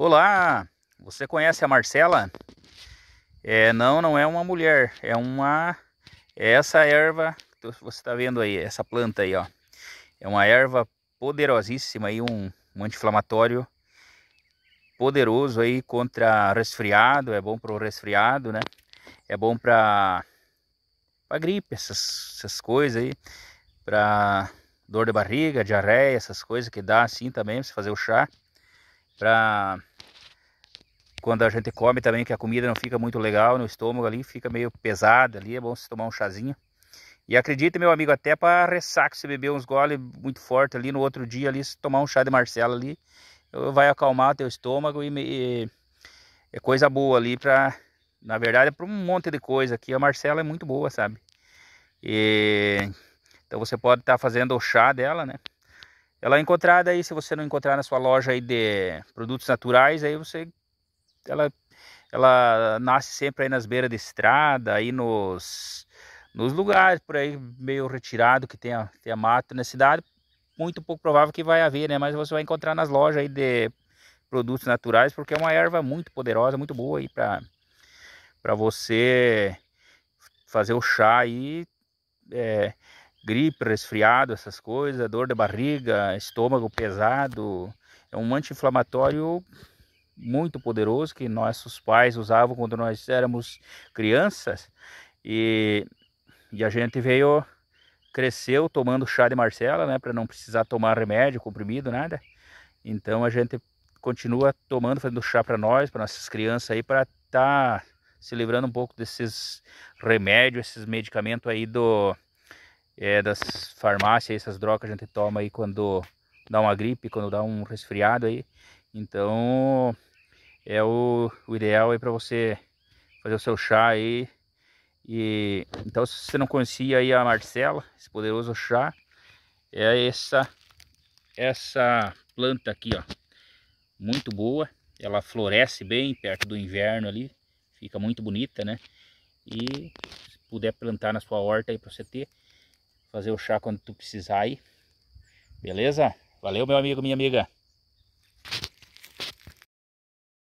Olá, você conhece a Marcela? É, não, não é uma mulher, é uma é essa erva que você está vendo aí, essa planta aí, ó. É uma erva poderosíssima aí, um, um anti-inflamatório poderoso aí contra resfriado, é bom para o resfriado, né? É bom para a gripe, essas, essas coisas aí, para dor de barriga, diarreia, essas coisas que dá assim também, você fazer o chá para quando a gente come também, que a comida não fica muito legal no estômago ali, fica meio pesada ali, é bom se tomar um chazinho. E acredita, meu amigo, até para ressaca, se beber uns gole muito forte ali no outro dia ali, se tomar um chá de marcela ali, vai acalmar teu estômago e, e é coisa boa ali para, na verdade, é para um monte de coisa aqui. A marcela é muito boa, sabe? E, então você pode estar tá fazendo o chá dela, né? Ela é encontrada aí, se você não encontrar na sua loja aí de produtos naturais, aí você ela, ela nasce sempre aí nas beiras de estrada, aí nos, nos lugares por aí meio retirado que tem a mata na cidade. Muito pouco provável que vai haver, né? Mas você vai encontrar nas lojas aí de produtos naturais, porque é uma erva muito poderosa, muito boa aí para para você fazer o chá aí, é, gripe, resfriado, essas coisas, dor de barriga, estômago pesado, é um anti-inflamatório muito poderoso que nossos pais usavam quando nós éramos crianças e, e a gente veio cresceu tomando chá de Marcela, né, para não precisar tomar remédio, comprimido, nada. Então a gente continua tomando, fazendo chá para nós, para nossas crianças aí, para estar tá se livrando um pouco desses remédios, esses medicamentos aí do é, das farmácias, essas drogas que a gente toma aí quando dá uma gripe, quando dá um resfriado aí. Então é o, o ideal aí para você fazer o seu chá aí. E então se você não conhecia aí a Marcela, esse poderoso chá, é essa essa planta aqui, ó. Muito boa, ela floresce bem perto do inverno ali, fica muito bonita, né? E se puder plantar na sua horta aí para você ter fazer o chá quando tu precisar aí. Beleza? Valeu, meu amigo, minha amiga.